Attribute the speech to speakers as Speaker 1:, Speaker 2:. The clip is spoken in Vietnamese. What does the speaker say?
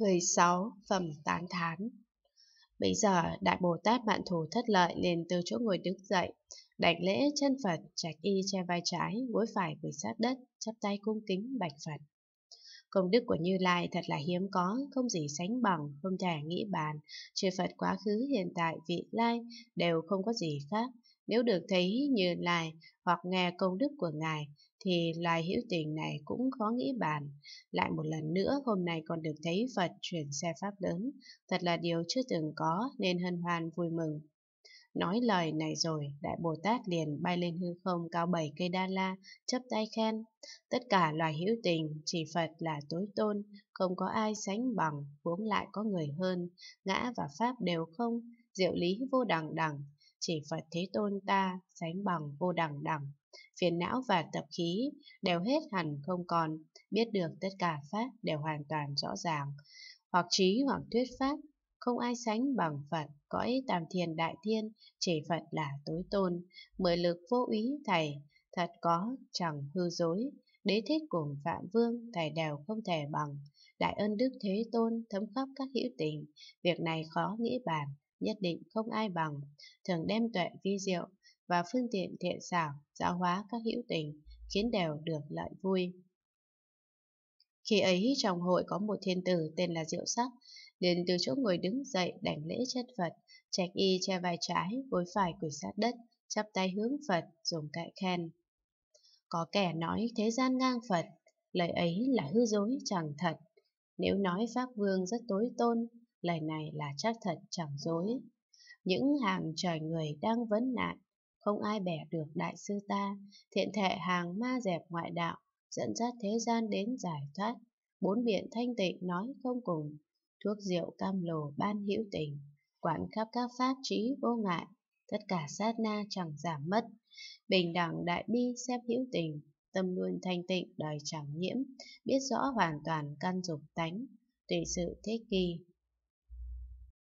Speaker 1: 16. Phẩm Tán Thán Bây giờ, Đại Bồ Tát bạn Thù thất lợi liền từ chỗ ngồi đứng dậy, đảnh lễ chân Phật, trạch y che vai trái, gối phải quỳ sát đất, chắp tay cung kính bạch Phật. Công đức của Như Lai thật là hiếm có, không gì sánh bằng, không thể nghĩ bàn, trừ Phật quá khứ, hiện tại, vị Lai đều không có gì khác. Nếu được thấy Như Lai hoặc nghe công đức của Ngài, thì loài hữu tình này cũng khó nghĩ bàn. Lại một lần nữa hôm nay còn được thấy Phật chuyển xe Pháp lớn, thật là điều chưa từng có nên hân hoan vui mừng. Nói lời này rồi, Đại Bồ Tát liền bay lên hư không cao bảy cây đa la, chấp tay khen. Tất cả loài hữu tình, chỉ Phật là tối tôn, không có ai sánh bằng, huống lại có người hơn, ngã và Pháp đều không, diệu lý vô đẳng đẳng, chỉ Phật Thế Tôn ta sánh bằng vô đẳng đẳng, phiền não và tập khí đều hết hẳn không còn, biết được tất cả Pháp đều hoàn toàn rõ ràng, hoặc trí hoặc thuyết Pháp, không ai sánh bằng Phật, cõi tam thiên đại thiên, chỉ Phật là tối tôn, mười lực vô úy Thầy, thật có, chẳng hư dối, đế thích cùng Phạm Vương, Thầy đều không thể bằng, đại ân đức Thế Tôn thấm khắp các hữu tình, việc này khó nghĩ bàn nhất định không ai bằng, thường đem tuệ vi diệu và phương tiện thiện xảo, giáo hóa các hữu tình, khiến đều được lợi vui. Khi ấy trong hội có một thiên tử tên là Diệu Sắc, liền từ chỗ ngồi đứng dậy đảnh lễ chất Phật, trạch y che vai trái, gối phải quỳ sát đất, chắp tay hướng Phật, dùng cậy khen. Có kẻ nói thế gian ngang Phật, lời ấy là hư dối chẳng thật. Nếu nói Pháp Vương rất tối tôn, lời này là chắc thật chẳng dối. Những hàng trời người đang vấn nạn, không ai bẻ được đại sư ta, thiện thệ hàng ma dẹp ngoại đạo, dẫn dắt thế gian đến giải thoát, bốn biện thanh tịnh nói không cùng, thuốc rượu cam lồ ban hữu tình, quản khắp các pháp trí vô ngại, tất cả sát na chẳng giảm mất, bình đẳng đại bi xếp hữu tình, tâm luôn thanh tịnh đời chẳng nhiễm, biết rõ hoàn toàn căn dục tánh, tùy sự thế kỳ,